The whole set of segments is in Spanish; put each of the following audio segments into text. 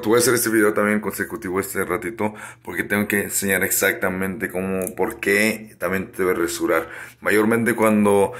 Te voy a hacer este video también consecutivo este ratito porque tengo que enseñar exactamente cómo, por qué también te debe resurar Mayormente cuando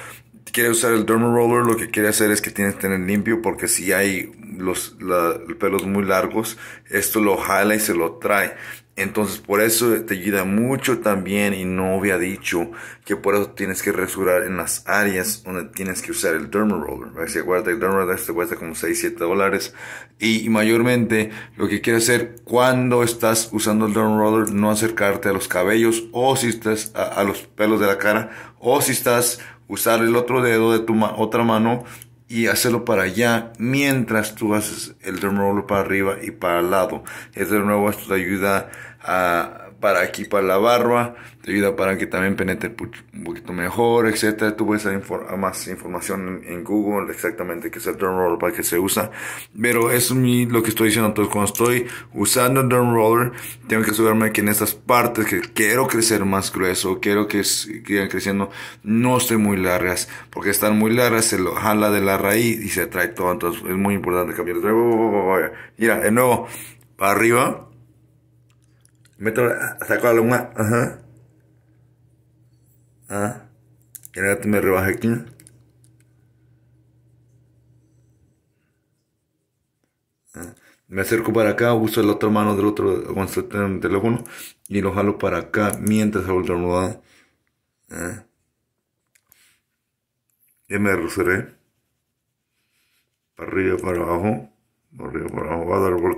quieres usar el dermal roller lo que quiere hacer es que tienes que tener limpio porque si hay los la, pelos muy largos, esto lo jala y se lo trae. Entonces por eso te ayuda mucho también y no había dicho que por eso tienes que resurar en las áreas donde tienes que usar el dermal roller. Si el dermal roller te cuesta como 6, 7 dólares. Y mayormente lo que quieres hacer cuando estás usando el dermal roller, no acercarte a los cabellos o si estás a, los pelos de la cara o si estás usar el otro dedo de tu otra mano y hacerlo para allá mientras tú haces el drum para arriba y para el lado. Es de nuevo esto te ayuda a para aquí, para la barba, debido ayuda para que también penetre un poquito mejor, etc. Tú puedes infor más información en Google exactamente qué es el drum roller, para qué se usa. Pero es lo que estoy diciendo. Entonces, cuando estoy usando el drum roller, tengo que asegurarme que en estas partes que quiero crecer más grueso, quiero que sigan creciendo, no estoy muy largas, porque están muy largas, se lo jala de la raíz y se trae todo. Entonces, es muy importante cambiar. Mira, de nuevo, para arriba Meto, saco la lengua, ajá. Ah, y ahora me rebaje aquí. Ah. me acerco para acá, uso la otra mano del otro con el teléfono y lo jalo para acá mientras hago el tornudado. Ah, ya me arroceré. Para arriba, para abajo. Para arriba, para abajo. Va a dar un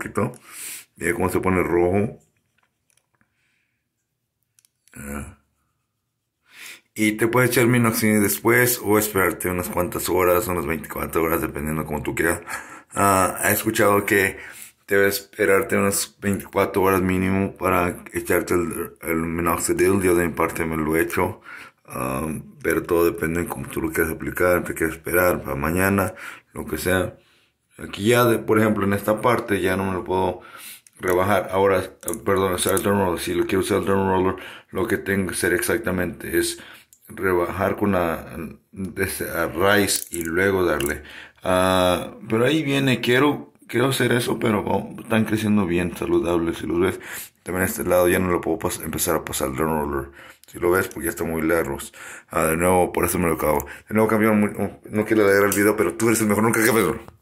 Y miren cómo se pone rojo. ¿Eh? Y te puedes echar minoxidil después o esperarte unas cuantas horas, unas 24 horas, dependiendo como tú quieras. Ah, he escuchado que debes esperarte unas 24 horas mínimo para echarte el, minoxidil. Yo de mi parte me lo he hecho. Ah, pero todo depende de cómo tú lo quieras aplicar, te quieres esperar para mañana, lo que sea. Aquí ya, por ejemplo, en esta parte ya no me lo puedo rebajar. Ahora, perdón, usar el drone roller. Si lo quiero usar el drone roller, lo que tengo que hacer exactamente es rebajar con la a raíz y luego darle. ah pero ahí viene, quiero, quiero hacer eso, pero están creciendo bien, saludables. Si los ves, también este lado ya no lo puedo empezar a pasar el drone roller. Si lo ves, porque ya está muy largo ah de nuevo, por eso me lo acabo. De nuevo, cambió, no quiero leer el video, pero tú eres el mejor, nunca que